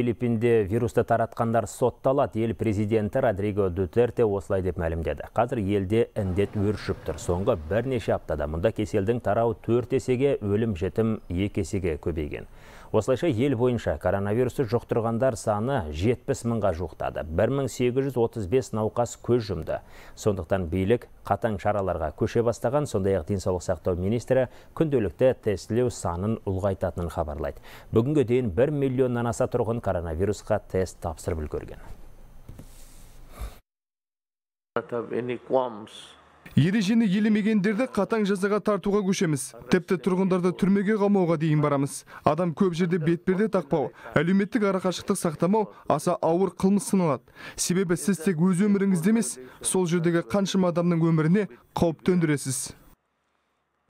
Филиппинде вирусты таратқандар сотталады. ел президенті Родриго Дутерте осылай деп мәлімдеді. Қазір елде індет өршіп тұр. Соңғы бірнеше аптада мұнда кеселдің тарауы төртесеге есеге, өлім жетім екесеге есеге көбейген. Осылайша ел бойынша коронавирусты жұқтырғандар саны 70 мыңға жуықтады. 1835 науқас көз жұмды. Сондықтан билік қатаң шараларға көше бастаған, сондай-ақ денсаулық сақтау министрі күнделікті тестілеу санын ұлғайтатынын хабарлайды. Бүгінгі дейін 1 миллионнан аса тұрғын коронавирусқа тест тапсырып үлгерген ережені елемегендерді қатаң жазаға тартуға көшеміз тіпті тұрғындарды түрмеге қамауға дейін барамыз адам көп жерде бетперде тақпау әлеуметтік арақашықтық сақтамау аса ауыр қылмыс саналады себебі сіз тек өз өміріңізді емес сол жердегі қаншама адамның өміріне қауіп төндіресіз